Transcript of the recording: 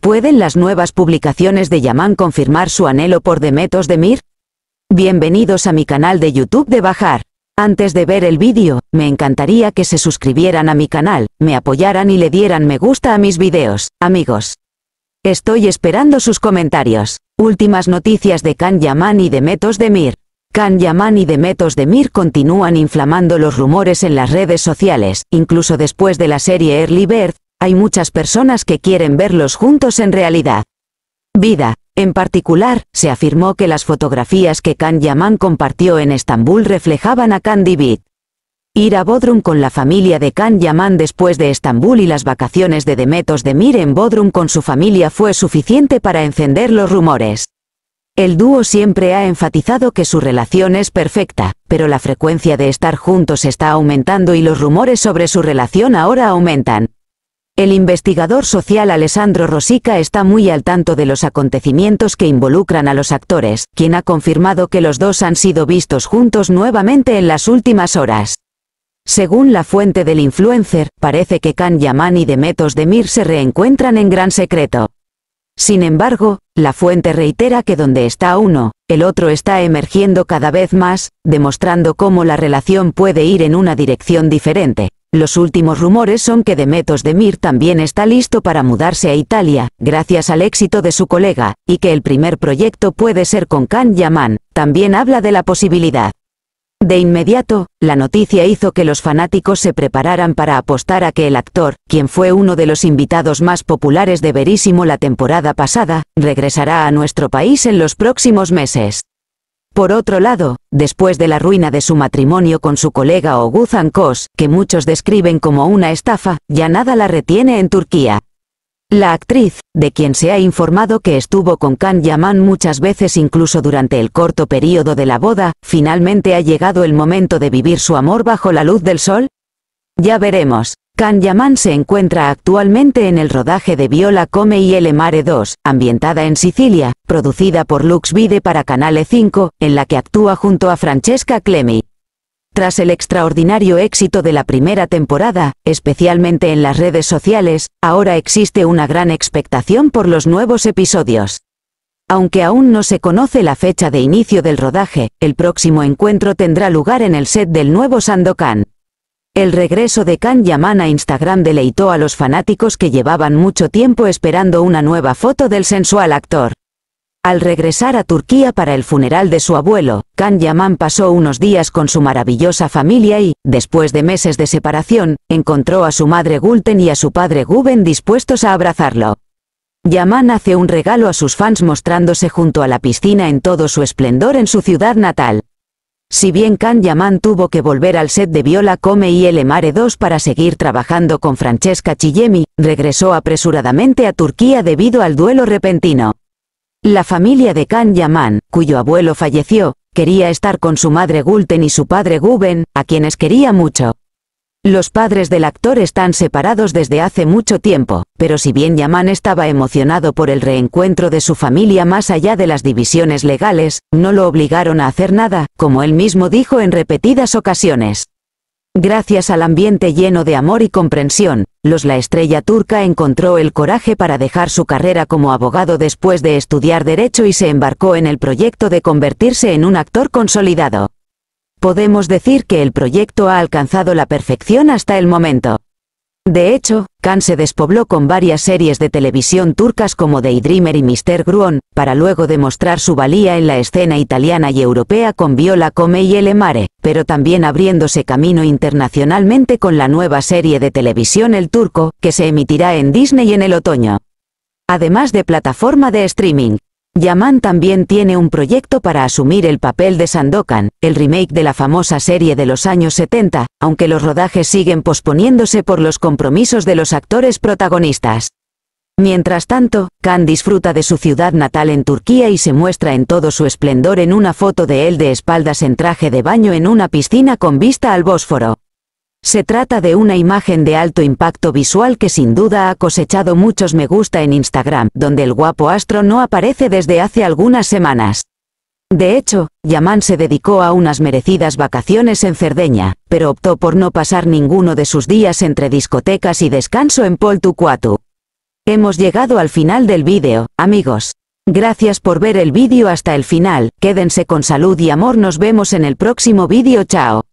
¿Pueden las nuevas publicaciones de Yaman confirmar su anhelo por Demetos de Mir? Bienvenidos a mi canal de YouTube de Bajar. Antes de ver el vídeo, me encantaría que se suscribieran a mi canal, me apoyaran y le dieran me gusta a mis videos, amigos. Estoy esperando sus comentarios. Últimas noticias de Kan Yaman y Demetos de Mir. Kan Yaman y Demetos Mir continúan inflamando los rumores en las redes sociales, incluso después de la serie Early Birth hay muchas personas que quieren verlos juntos en realidad. Vida. En particular, se afirmó que las fotografías que Can Yaman compartió en Estambul reflejaban a Candy Beat. Ir a Bodrum con la familia de Can Yaman después de Estambul y las vacaciones de Demetos de Mir en Bodrum con su familia fue suficiente para encender los rumores. El dúo siempre ha enfatizado que su relación es perfecta, pero la frecuencia de estar juntos está aumentando y los rumores sobre su relación ahora aumentan. El investigador social Alessandro Rosica está muy al tanto de los acontecimientos que involucran a los actores, quien ha confirmado que los dos han sido vistos juntos nuevamente en las últimas horas. Según la fuente del influencer, parece que Kan Yaman y Demetos Mir se reencuentran en gran secreto. Sin embargo, la fuente reitera que donde está uno, el otro está emergiendo cada vez más, demostrando cómo la relación puede ir en una dirección diferente. Los últimos rumores son que Demetos Mir también está listo para mudarse a Italia, gracias al éxito de su colega, y que el primer proyecto puede ser con Khan Yaman, también habla de la posibilidad. De inmediato, la noticia hizo que los fanáticos se prepararan para apostar a que el actor, quien fue uno de los invitados más populares de Verísimo la temporada pasada, regresará a nuestro país en los próximos meses. Por otro lado, después de la ruina de su matrimonio con su colega Oguzhan Kos, que muchos describen como una estafa, ya nada la retiene en Turquía. La actriz, de quien se ha informado que estuvo con Can Yaman muchas veces incluso durante el corto periodo de la boda, finalmente ha llegado el momento de vivir su amor bajo la luz del sol. Ya veremos. Khan Yaman se encuentra actualmente en el rodaje de Viola Come y El Mare 2, ambientada en Sicilia, producida por Lux Vide para Canale 5, en la que actúa junto a Francesca Clemi. Tras el extraordinario éxito de la primera temporada, especialmente en las redes sociales, ahora existe una gran expectación por los nuevos episodios. Aunque aún no se conoce la fecha de inicio del rodaje, el próximo encuentro tendrá lugar en el set del nuevo Sandokan. El regreso de Can Yaman a Instagram deleitó a los fanáticos que llevaban mucho tiempo esperando una nueva foto del sensual actor. Al regresar a Turquía para el funeral de su abuelo, Can Yaman pasó unos días con su maravillosa familia y, después de meses de separación, encontró a su madre Gulten y a su padre Guben dispuestos a abrazarlo. Yaman hace un regalo a sus fans mostrándose junto a la piscina en todo su esplendor en su ciudad natal. Si bien Can Yaman tuvo que volver al set de Viola Come y El Mare 2 para seguir trabajando con Francesca Chillemi, regresó apresuradamente a Turquía debido al duelo repentino. La familia de Can Yaman, cuyo abuelo falleció, quería estar con su madre Gulten y su padre Guben, a quienes quería mucho. Los padres del actor están separados desde hace mucho tiempo, pero si bien Yaman estaba emocionado por el reencuentro de su familia más allá de las divisiones legales, no lo obligaron a hacer nada, como él mismo dijo en repetidas ocasiones. Gracias al ambiente lleno de amor y comprensión, los la estrella turca encontró el coraje para dejar su carrera como abogado después de estudiar derecho y se embarcó en el proyecto de convertirse en un actor consolidado podemos decir que el proyecto ha alcanzado la perfección hasta el momento. De hecho, Khan se despobló con varias series de televisión turcas como Daydreamer y Mr. Gruon, para luego demostrar su valía en la escena italiana y europea con Viola Come y El Mare, pero también abriéndose camino internacionalmente con la nueva serie de televisión El Turco, que se emitirá en Disney en el otoño. Además de plataforma de streaming, Yaman también tiene un proyecto para asumir el papel de Sandokan, el remake de la famosa serie de los años 70, aunque los rodajes siguen posponiéndose por los compromisos de los actores protagonistas. Mientras tanto, Khan disfruta de su ciudad natal en Turquía y se muestra en todo su esplendor en una foto de él de espaldas en traje de baño en una piscina con vista al Bósforo. Se trata de una imagen de alto impacto visual que sin duda ha cosechado muchos me gusta en Instagram, donde el guapo astro no aparece desde hace algunas semanas. De hecho, Yaman se dedicó a unas merecidas vacaciones en Cerdeña, pero optó por no pasar ninguno de sus días entre discotecas y descanso en Poltucuatu. Hemos llegado al final del vídeo, amigos. Gracias por ver el vídeo hasta el final, quédense con salud y amor nos vemos en el próximo vídeo chao.